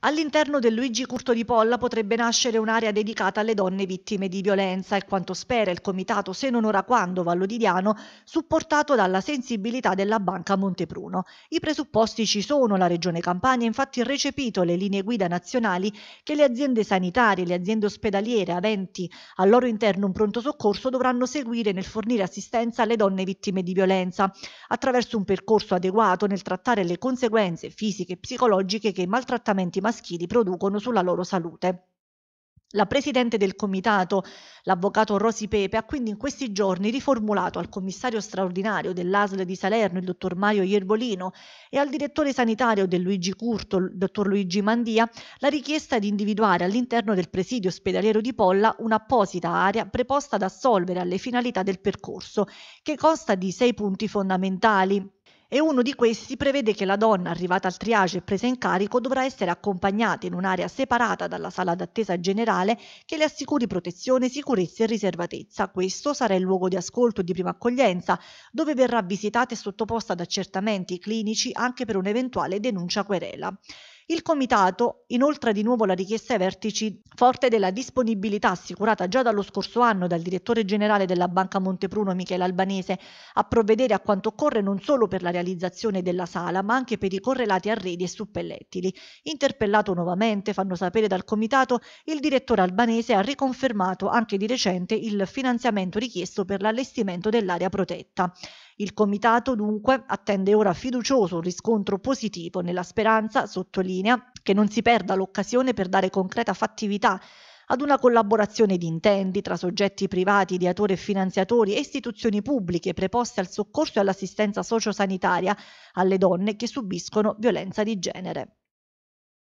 All'interno del Luigi Curto di Polla potrebbe nascere un'area dedicata alle donne vittime di violenza e quanto spera il comitato se non ora quando Vallodidiano, supportato dalla sensibilità della Banca Montepruno. I presupposti ci sono, la Regione Campania ha infatti recepito le linee guida nazionali che le aziende sanitarie, e le aziende ospedaliere aventi al loro interno un pronto soccorso dovranno seguire nel fornire assistenza alle donne vittime di violenza, attraverso un percorso adeguato nel trattare le conseguenze fisiche e psicologiche che i maltrattamenti maschili producono sulla loro salute. La Presidente del Comitato, l'Avvocato Rosi Pepe, ha quindi in questi giorni riformulato al Commissario straordinario dell'ASL di Salerno, il Dottor Mario Iervolino, e al Direttore sanitario del Luigi Curto, il Dottor Luigi Mandia, la richiesta di individuare all'interno del presidio ospedaliero di Polla un'apposita area preposta ad assolvere alle finalità del percorso, che consta di sei punti fondamentali, e uno di questi prevede che la donna arrivata al triage e presa in carico dovrà essere accompagnata in un'area separata dalla sala d'attesa generale che le assicuri protezione, sicurezza e riservatezza. Questo sarà il luogo di ascolto e di prima accoglienza, dove verrà visitata e sottoposta ad accertamenti clinici anche per un'eventuale denuncia querela. Il Comitato inoltre di nuovo la richiesta ai vertici forte della disponibilità assicurata già dallo scorso anno dal direttore generale della Banca Montepruno Michele Albanese a provvedere a quanto occorre non solo per la realizzazione della sala ma anche per i correlati arredi e suppellettili. Interpellato nuovamente, fanno sapere dal Comitato, il direttore albanese ha riconfermato anche di recente il finanziamento richiesto per l'allestimento dell'area protetta. Il Comitato dunque attende ora fiducioso un riscontro positivo nella speranza, sottolinea, che non si perda l'occasione per dare concreta fattività ad una collaborazione di intenti tra soggetti privati, ideatori e finanziatori e istituzioni pubbliche preposte al soccorso e all'assistenza sociosanitaria alle donne che subiscono violenza di genere.